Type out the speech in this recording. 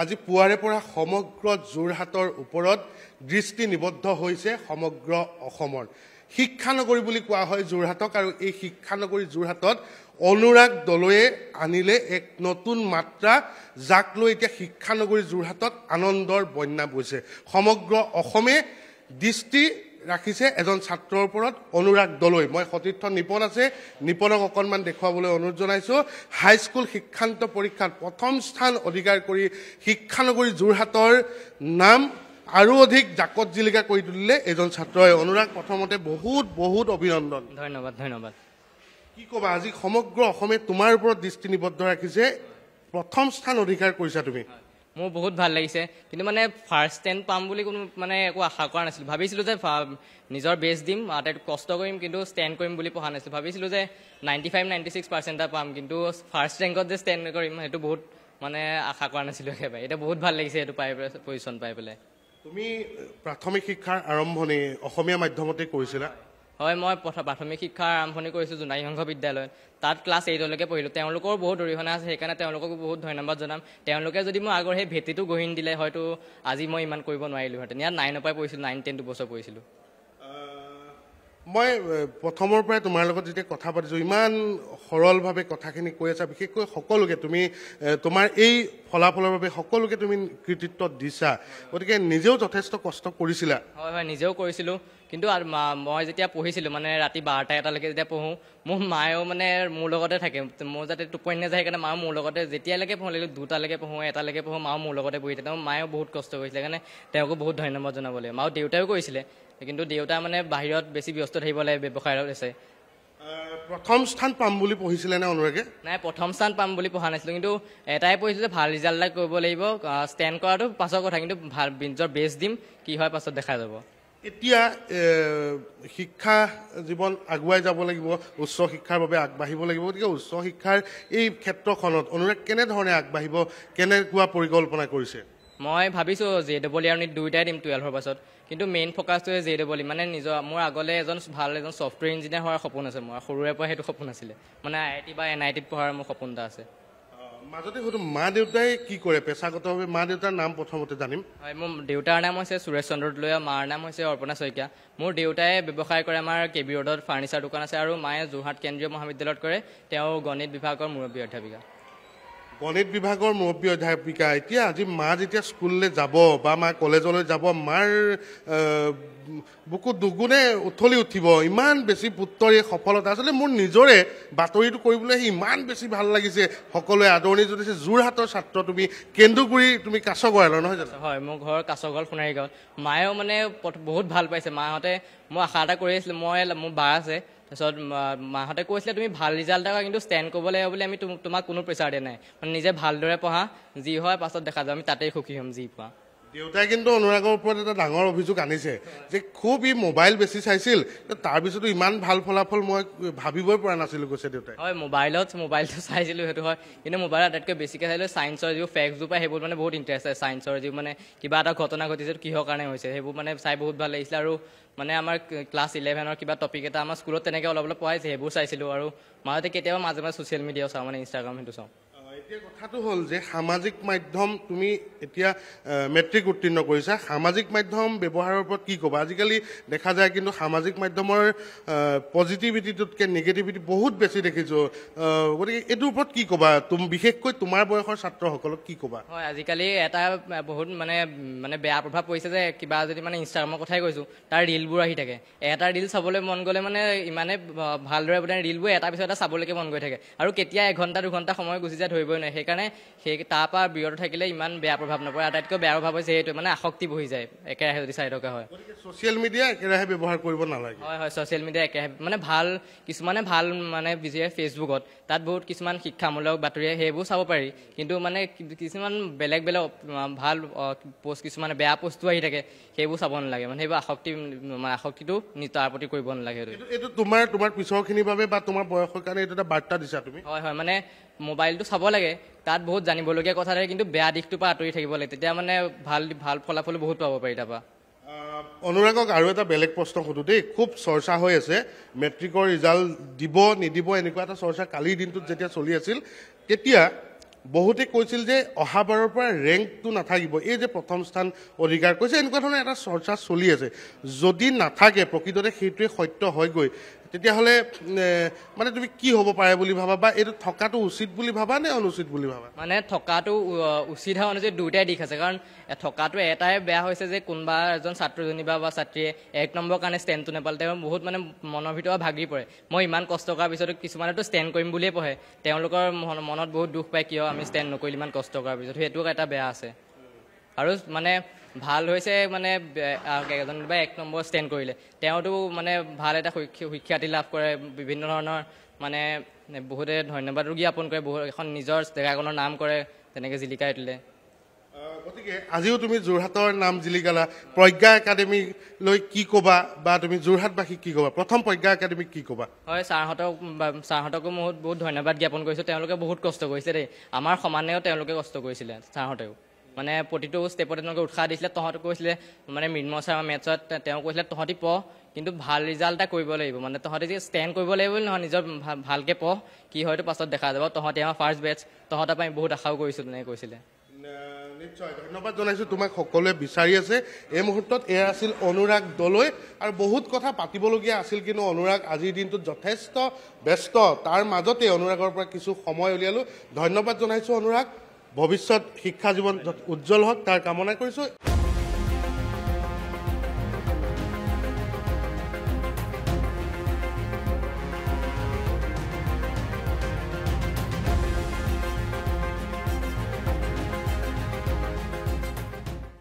আজি পুৱাৰে পৰা সমগ্ৰ যোৰহাটৰ ওপৰত দৃষ্টি নিবদ্ধ হৈছে সমগ্ৰ অসমৰ শিক্ষানগৰী বুলি কোৱা হয় যোৰহাটক আৰু এই শিক্ষানগৰী যোৰহাটত অনুৰাগ দলৈয়ে আনিলে এক নতুন মাত্ৰা যাক লৈ এতিয়া শিক্ষানগৰী যোৰহাটত আনন্দৰ বন্যা বৈছে সমগ্ৰ অসমে দৃষ্টি ৰাখিছে এজন ছাত্ৰৰ ওপৰত অনুৰাগ দলৈ মই সতীৰ্থ নিপন আছে নিপনক অকণমান দেখুৱাবলৈ অনুৰোধ জনাইছোঁ হাইস্কুল শিক্ষান্ত পৰীক্ষাত প্ৰথম স্থান অধিকাৰ কৰি শিক্ষানগৰী যোৰহাটৰ নাম আৰু অধিক জাকত জিলিকা কৰি তুলিলে এজন ছাত্ৰই অনুৰাগ প্ৰথমতে বহুত বহুত অভিনন্দন ধন্যবাদ ধন্যবাদ কি ক'বা আজি সমগ্ৰ অসমে তোমাৰ ওপৰত দৃষ্টি নিবদ্ধ ৰাখিছে প্ৰথম স্থান অধিকাৰ কৰিছা তুমি মোৰ বহুত ভাল লাগিছে কিন্তু মানে ফাৰ্ষ্ট ষ্টেণ্ড পাম বুলি কোনো মানে একো আশা কৰা নাছিলোঁ ভাবিছিলোঁ যে নিজৰ বেষ্ট দিম আটাইতকৈ কষ্ট কৰিম কিন্তু ষ্টেণ্ড কৰিম বুলি পঢ়া নাছিলোঁ ভাবিছিলোঁ যে নাইণ্টি ফাইভ নাইণ্টি ছিক্স পাৰ্চেণ্টটা পাম কিন্তু ফাৰ্ষ্ট ৰেংকত যে ষ্টেণ্ড কৰিম সেইটো বহুত মানে আশা কৰা নাছিলোঁ একেবাৰে এতিয়া বহুত ভাল লাগিছে সেইটো পাই পজিশ্যন পাই পেলাই তুমি প্ৰাথমিক শিক্ষাৰ আৰম্ভণি অসমীয়া মাধ্যমতে কৰিছিলা হয় মই প্ৰাথমিক শিক্ষাৰ আৰম্ভণি কৰিছোঁ জোনাৰী সংঘ বিদ্যালয়ত তাত ক্লাছ এইটলৈকে পঢ়িলোঁ তেওঁলোকৰো বহুত অৰিহণা আছে সেইকাৰণে তেওঁলোককো বহুত ধন্যবাদ জনাম তেওঁলোকে যদি মই আগৰ সেই ভেটিটো গঢ়ি দিলে হয়তো আজি মই ইমান কৰিব নোৱাৰিলোহেঁতেন ইয়াত নাইনৰ পৰাই পঢ়িছিলোঁ নাইন টেন দুবছৰ পঢ়িছিলোঁ মই প্ৰথমৰ পৰাই তোমাৰ লগত যেতিয়া কথা পাতিছোঁ ইমান সৰলভাৱে কথাখিনি কৈ আছা বিশেষকৈ সকলোকে তুমি তোমাৰ এই ফলাফলৰ বাবে সকলোকে তুমি কৃতিত্ব দিছা গতিকে নিজেও যথেষ্ট কষ্ট কৰিছিলা হয় হয় নিজেও কৰিছিলোঁ কিন্তু মই যেতিয়া পঢ়িছিলোঁ মানে ৰাতি বাৰটা এটালৈকে যেতিয়া পঢ়োঁ মোৰ মায়েও মানে মোৰ লগতে থাকে মোৰ যাতে টোপনি নাযায় সেইকাৰণে মায়েও মোৰ লগতে যেতিয়ালৈকে পঢ়োঁ লাগিলে দুটালৈকে পঢ়োঁ এটালৈকে পঢ়োঁ মাও মোৰ লগতে পঢ়িছিলে তেওঁ মায়েও বহুত কষ্ট কৰিছিলে সেইকাৰণে তেওঁকো বহুত ধন্যবাদ জনাব লাগিব আৰু দেউতায়ো কৰিছিলে কিন্তু দেউতা মানে বাহিৰত বেছি ব্যস্ত থাকিব লাগে ব্যৱসায়ত আছে প্ৰথম স্থান পাম বুলি পঢ়িছিলে নে অনুৰাগে নাই প্ৰথম স্থান পাম বুলি পঢ়া নাছিলোঁ কিন্তু এটাই পঢ়িছিলোঁ যে ভাল ৰিজাল্ট এটা কৰিব লাগিব ষ্টেণ্ড কৰাটো পাছৰ কথা কিন্তু ভাল নিজৰ বেষ্ট দিম কি হয় পাছত দেখা যাব এতিয়া শিক্ষা জীৱন আগুৱাই যাব লাগিব উচ্চ শিক্ষাৰ বাবে আগবাঢ়িব লাগিব গতিকে উচ্চ শিক্ষাৰ এই ক্ষেত্ৰখনত অনুৰাগ কেনেধৰণে আগবাঢ়িব কেনেকুৱা পৰিকল্পনা কৰিছে মই ভাবিছোঁ জে ডবল ই আৰু নিট দুয়োটাই দিম টুৱেলভৰ পাছত কিন্তু মেইন ফ'কাছটো হৈছে জে ডবল ই মানে নিজৰ মোৰ আগলৈ এজন ভাল এজন ছফ্টৱেৰ ইঞ্জিনিয়াৰ হোৱাৰ সপোন আছে মোৰ সৰুৰে পৰা সেইটো সপোন আছিলে মানে আই আই টি বা এন আই টিত পঢ়াৰ মোৰ সপোন এটা আছে মাজতে সেইটো মা দেউতাই কি কৰে পেছাগতভাৱে মা দেউতাৰ নাম প্ৰথমতে জানিম হয় মোৰ দেউতাৰ নাম হৈছে সুৰেশ চন্দ্ৰ দলৈ মাৰ নাম হৈছে অৰ্পণা শইকীয়া মোৰ দেউতাই ব্যৱসায় কৰে আমাৰ কে বি ৰোডত ফাৰ্ণিচাৰ দোকান আছে আৰু মায়ে যোৰহাট কেন্দ্ৰীয় মহাবিদ্যালয়ত কৰে তেওঁ গণিত বিভাগৰ মুৰব্বী অধ্যাপিকা গণিত বিভাগৰ মুৰব্বী অধ্যাপিকা এতিয়া আজি মা যেতিয়া স্কুললৈ যাব বা মা কলেজলৈ যাব মাৰ বুকু দুগুণে উথলি উঠিব ইমান বেছি পুত্ৰৰ এই সফলতা আচলতে মোৰ নিজৰে বাতৰিটো কৰিবলৈ আহি ইমান বেছি ভাল লাগিছে সকলোৱে আদৰণি জনাইছে যোৰহাটৰ ছাত্ৰ তুমি কেন্দুগুৰি তুমি কাছগড়ালৰ নহয় জানো হয় মোৰ ঘৰ কাছগড়াল সোণাৰী গাঁৱত মায়েও মানে বহুত ভাল পাইছে মাহঁতে মই আশা এটা কৰি আছিলোঁ মই মোৰ বা আছে তাৰপিছত মাহঁতে কৈছিলে তুমি ভাল ৰিজাল্ট এটা কিন্তু ষ্টেণ্ড কৰিব লাগিব বুলি আমি তোমাক কোনো প্ৰেচাৰ দিয়া নাই মানে নিজে ভালদৰে পঢ়া যি হয় পাছত দেখা যাব আমি তাতেই সুখী হ'ম যি পোৱা দেউতাই কিন্তু অনুৰাগৰ ওপৰত এটা ডাঙৰ অভিযোগ আনিছে যে খুব ই মোবাইল বেছি চাইছিল তাৰপিছতো ইমান ভাল ফলাফল মই ভাবিবই পৰা নাছিলোঁ কৈছে দেউতাই হয় মোবাইলত মোবাইলটো চাইছিলোঁ সেইটো হয় কিন্তু মোবাইলত আটাইতকৈ বেছিকৈ চাইছিলোঁ চায়েন্সৰ যিবোৰ ফেক্সবোৰ পায় সেইবোৰ মানে বহুত ইণ্টাৰেষ্ট আছে চায়েন্সৰ যিবোৰ মানে কিবা এটা ঘটনা ঘটিছে কিহৰ কাৰণে হৈছে সেইবোৰ মানে চাই বহুত ভাল লাগিছিলে আৰু মানে আমাৰ ক্লাছ ইলেভেনৰ কিবা টপিক এটা আমাৰ স্কুলত তেনেকৈ অলপ অলপ পঢ়াইছে সেইবোৰ চাইছিলোঁ আৰু মাজতে কেতিয়াবা মাজে মাজে ছ'চিয়েল মিডিয়াও চাওঁ মানে ইনষ্টাগ্ৰাম সেইটো চাওঁ কথাটো হ'ল যে সামাজিক মাধ্যম তুমি এতিয়া মেট্ৰিক উত্তীৰ্ণ কৰিছা সামাজিক মাধ্যম ব্যৱহাৰৰ ওপৰত কি ক'বা আজিকালি দেখা যায় কিন্তু সামাজিক মাধ্যমৰ পজিটিভিটিটোতকৈ নিগেটিভিটি বহুত বেছি দেখিছোঁ গতিকে এইটোৰ ওপৰত কি ক'বা তুমি বিশেষকৈ তোমাৰ বয়সৰ ছাত্ৰসকলক কি ক'বা হয় আজিকালি এটা বহুত মানে মানে বেয়া প্ৰভাৱ পৰিছে যে কিবা যদি মানে ইনষ্টাগ্ৰামৰ কথাই কৈছোঁ তাৰ ৰীলবোৰ আহি থাকে এটা ৰীল চাবলৈ মন গ'লে মানে ইমানেই ভালদৰে মানে ৰীলবোৰ এটাৰ পিছত এটা চাবলৈকে মন গৈ থাকে আৰু কেতিয়া এঘণ্টা দুঘণ্টা সময় গুচি যায় ধৰিবই নোৱাৰে সেইকাৰণে সেই তাৰ পৰা বিৰত থাকিলে ইমান বেয়া প্ৰভাৱ নপৰে আটাইতকৈ বেয়া প্ৰভাৱ হৈছে সেইটো মানে আসক্তি বহি যায় একেৰাহে যদি চাইডকে হয় ছ'চিয়েল মিডিয়া একেৰাহে ব্যৱহাৰ কৰিব নালাগে হয় হয় ছ'চিয়েল মিডিয়া একেৰাহে মানে ভাল কিছুমানে ভাল মানে বিশেষ ফেচবুকত তাত বহুত কিছুমান শিক্ষামূলক বাতৰিয়ে সেইবোৰ চাব পাৰি কিন্তু মানে কিছুমান বেলেগ বেলেগ ভাল পোষ্ট কিছুমানে বেয়া পোষ্টো আহি থাকে সেইবোৰ চাব নালাগে মানে সেইবোৰ আসক্তি মানে আসক্তিটো তাৰ প্ৰতি কৰিব নালাগে এইটো তোমাৰ তোমাৰ পিছৰখিনিৰ বাবে বা তোমাৰ বয়সৰ কাৰণে এইটো এটা বাৰ্তা দিছা তুমি হয় হয় মানে মোবাইলটো চাব লাগে তাত বহুত জানিবলগীয়া কথা থাকে কিন্তু বেয়া দিশটোৰ পৰা আঁতৰি থাকিব লাগে তেতিয়া মানে ভাল ভাল ফলাফলো বহুত পাব পাৰি তাৰপৰা অনুৰাগক আৰু এটা বেলেগ প্ৰশ্ন সোধোঁ দেই খুব চৰ্চা হৈ আছে মেট্ৰিকৰ ৰিজাল্ট দিব নিদিব এনেকুৱা এটা চৰ্চা কালিৰ দিনটোত যেতিয়া চলি আছিল তেতিয়া বহুতে কৈছিল যে অহাবাৰৰ পৰা ৰেংকটো নাথাকিব এই যে প্ৰথম স্থান অধিকাৰ কৰিছে এনেকুৱা ধৰণৰ এটা চৰ্চা চলি আছে যদি নাথাকে প্ৰকৃততে সেইটোৱে সত্য হয়গৈ তেতিয়াহ'লে মানে তুমি কি হ'ব পাৰে বুলি ভাবা বা এইটো থকাটো উচিত বুলি ভাবা নে অনুচিত বুলি ভাবা মানে থকাটো উচিত হোৱা অনুচিত দুয়োটাই দিশ আছে কাৰণ থকাটো এটাই বেয়া হৈছে যে কোনোবা এজন ছাত্ৰজনী বা ছাত্ৰীয়ে এক নম্বৰ কাৰণে ষ্টেণ্ডটো নেপালে তেওঁ বহুত মানে মনৰ ভিতৰত ভাগি পৰে মই ইমান কষ্ট কৰাৰ পিছতো কিছুমানেতো ষ্টেণ্ড কৰিম বুলিয়ে পঢ়ে তেওঁলোকৰ মনত বহুত দুখ পায় কিয় আমি ষ্টেণ্ড নকৰিলোঁ ইমান কষ্ট কৰাৰ পিছত সেইটো এটা বেয়া আছে আৰু মানে ভাল হৈছে মানে কোনোবাই এক নম্বৰ ষ্টেণ্ড কৰিলে তেওঁতো মানে ভাল এটা সুখ্যাতি লাভ কৰে বিভিন্ন ধৰণৰ মানে বহুতে ধন্যবাদো জ্ঞাপন কৰে বহু এখন নিজৰ জেগাকণৰ নাম কৰে তেনেকৈ জিলিকাই তোলে গতিকে আজিও তুমি যোৰহাটৰ নাম জিলিকালা প্ৰজ্ঞা একাডেমীলৈ কি ক'বা বা তুমি যোৰহাটবাসীক কি ক'বা প্ৰথম প্ৰজ্ঞা একাডেমীক কি ক'বা হয় ছাৰহঁতক ছাৰহঁতকো বহুত বহুত ধন্যবাদ জ্ঞাপন কৰিছোঁ তেওঁলোকে বহুত কষ্ট কৰিছে দেই আমাৰ সমানেও তেওঁলোকে কষ্ট কৰিছিলে ছাৰহঁতেও মানে প্ৰতিটো ষ্টেপত তেওঁলোকে উৎসাহ দিছিলে তহঁতো কৈছিলে মানে মৃন্ময় ছাৰ মেটছত তেওঁ কৈছিলে তহঁতি পঢ় কিন্তু ভাল ৰিজাল্ট এটা কৰিব লাগিব মানে তহঁতি যে ষ্টেণ্ড কৰিব লাগিব বুলি নহয় নিজৰ ভালকৈ পঢ় কি হয়তো পাছত দেখা যাব তহঁতি আমাৰ ফাৰ্ষ্ট বেটছ তহঁতৰ পৰা আমি বহুত আশাও কৰিছোঁ তেনেকৈ কৈছিলে নিশ্চয় ধন্যবাদ জনাইছোঁ তোমাক সকলোৱে বিচাৰি আছে এই মুহূৰ্তত এয়া আছিল অনুৰাগ দলৈ আৰু বহুত কথা পাতিবলগীয়া আছিল কিন্তু অনুৰাগ আজিৰ দিনটোত যথেষ্ট ব্যস্ত তাৰ মাজতে অনুৰাগৰ পৰা কিছু সময় উলিয়ালোঁ ধন্যবাদ জনাইছোঁ অনুৰাগ ভৱিষ্যত শিক্ষা জীৱন উজ্জ্বল হওক তাৰ কামনা কৰিছোঁ